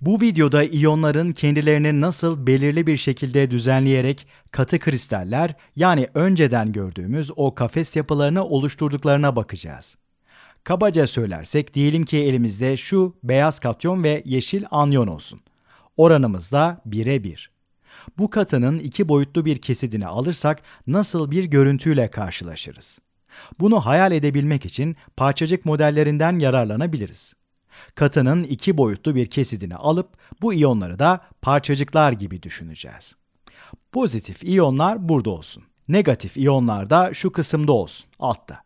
Bu videoda iyonların kendilerini nasıl belirli bir şekilde düzenleyerek katı kristaller yani önceden gördüğümüz o kafes yapılarını oluşturduklarına bakacağız. Kabaca söylersek diyelim ki elimizde şu beyaz katyon ve yeşil anyon olsun. Oranımız da 1'e 1. Bu katının iki boyutlu bir kesidini alırsak nasıl bir görüntüyle karşılaşırız? Bunu hayal edebilmek için parçacık modellerinden yararlanabiliriz. Katının iki boyutlu bir kesidini alıp bu iyonları da parçacıklar gibi düşüneceğiz. Pozitif iyonlar burada olsun. Negatif iyonlar da şu kısımda olsun, altta.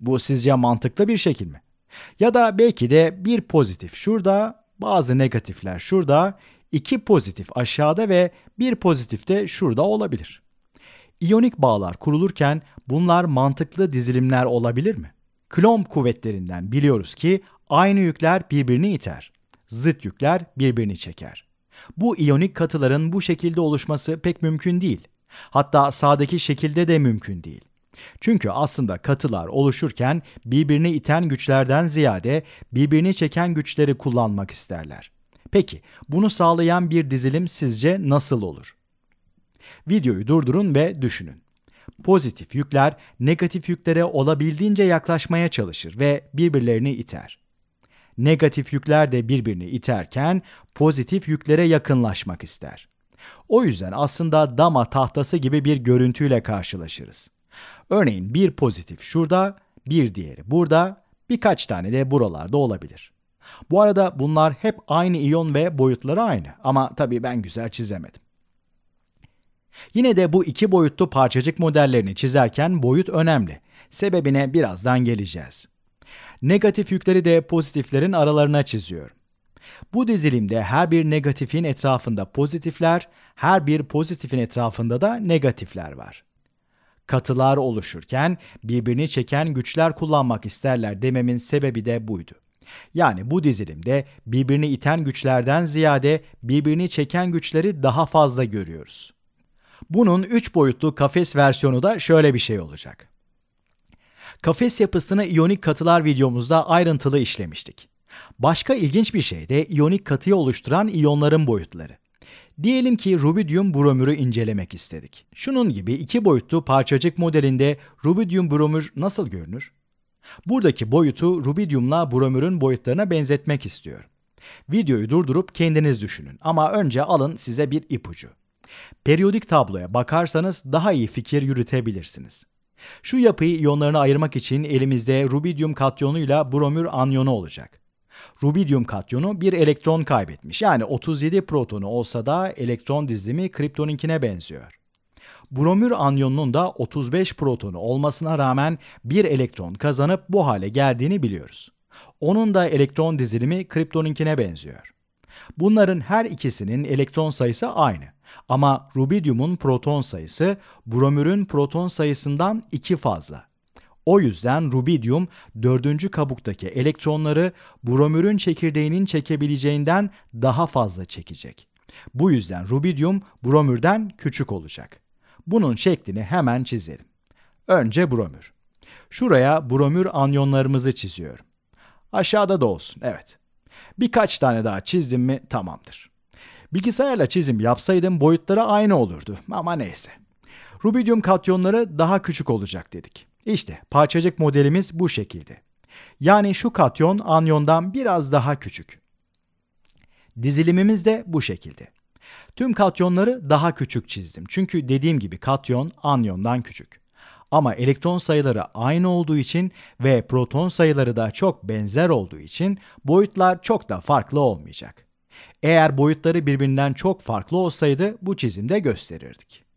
Bu sizce mantıklı bir şekil mi? Ya da belki de bir pozitif şurada, bazı negatifler şurada, iki pozitif aşağıda ve bir pozitif de şurada olabilir. İyonik bağlar kurulurken bunlar mantıklı dizilimler olabilir mi? Klomp kuvvetlerinden biliyoruz ki aynı yükler birbirini iter. Zıt yükler birbirini çeker. Bu iyonik katıların bu şekilde oluşması pek mümkün değil. Hatta sağdaki şekilde de mümkün değil. Çünkü aslında katılar oluşurken birbirini iten güçlerden ziyade birbirini çeken güçleri kullanmak isterler. Peki bunu sağlayan bir dizilim sizce nasıl olur? Videoyu durdurun ve düşünün. Pozitif yükler negatif yüklere olabildiğince yaklaşmaya çalışır ve birbirlerini iter. Negatif yükler de birbirini iterken pozitif yüklere yakınlaşmak ister. O yüzden aslında dama tahtası gibi bir görüntüyle karşılaşırız. Örneğin bir pozitif şurada, bir diğeri burada, birkaç tane de buralarda olabilir. Bu arada bunlar hep aynı iyon ve boyutları aynı ama tabii ben güzel çizemedim. Yine de bu iki boyutlu parçacık modellerini çizerken boyut önemli. Sebebine birazdan geleceğiz. Negatif yükleri de pozitiflerin aralarına çiziyorum. Bu dizilimde her bir negatifin etrafında pozitifler, her bir pozitifin etrafında da negatifler var. Katılar oluşurken birbirini çeken güçler kullanmak isterler dememin sebebi de buydu. Yani bu dizilimde birbirini iten güçlerden ziyade birbirini çeken güçleri daha fazla görüyoruz. Bunun 3 boyutlu kafes versiyonu da şöyle bir şey olacak. Kafes yapısını iyonik katılar videomuzda ayrıntılı işlemiştik. Başka ilginç bir şey de iyonik katıyı oluşturan iyonların boyutları. Diyelim ki rubidium bromürü incelemek istedik. Şunun gibi iki boyutlu parçacık modelinde rubidium bromür nasıl görünür? Buradaki boyutu rubidiumla bromürün boyutlarına benzetmek istiyorum. Videoyu durdurup kendiniz düşünün ama önce alın size bir ipucu. Periyodik tabloya bakarsanız daha iyi fikir yürütebilirsiniz. Şu yapıyı iyonlarına ayırmak için elimizde rubidium katyonuyla bromür anyonu olacak. Rubidium katyonu bir elektron kaybetmiş. Yani 37 protonu olsa da elektron dizilimi kriptoninkine benziyor. Bromür anyonunun da 35 protonu olmasına rağmen bir elektron kazanıp bu hale geldiğini biliyoruz. Onun da elektron dizilimi kriptoninkine benziyor. Bunların her ikisinin elektron sayısı aynı. Ama rubidyumun proton sayısı bromürün proton sayısından 2 fazla. O yüzden rubidyum dördüncü kabuktaki elektronları bromürün çekirdeğinin çekebileceğinden daha fazla çekecek. Bu yüzden rubidyum bromürden küçük olacak. Bunun şeklini hemen çizelim. Önce bromür. Şuraya bromür anyonlarımızı çiziyorum. Aşağıda da olsun, evet. Birkaç tane daha çizdim mi tamamdır. Bilgisayarla çizim yapsaydım boyutları aynı olurdu ama neyse. Rubidium katyonları daha küçük olacak dedik. İşte parçacık modelimiz bu şekilde. Yani şu katyon anyondan biraz daha küçük. Dizilimimiz de bu şekilde. Tüm katyonları daha küçük çizdim. Çünkü dediğim gibi katyon anyondan küçük. Ama elektron sayıları aynı olduğu için ve proton sayıları da çok benzer olduğu için boyutlar çok da farklı olmayacak. Eğer boyutları birbirinden çok farklı olsaydı bu çizimde gösterirdik.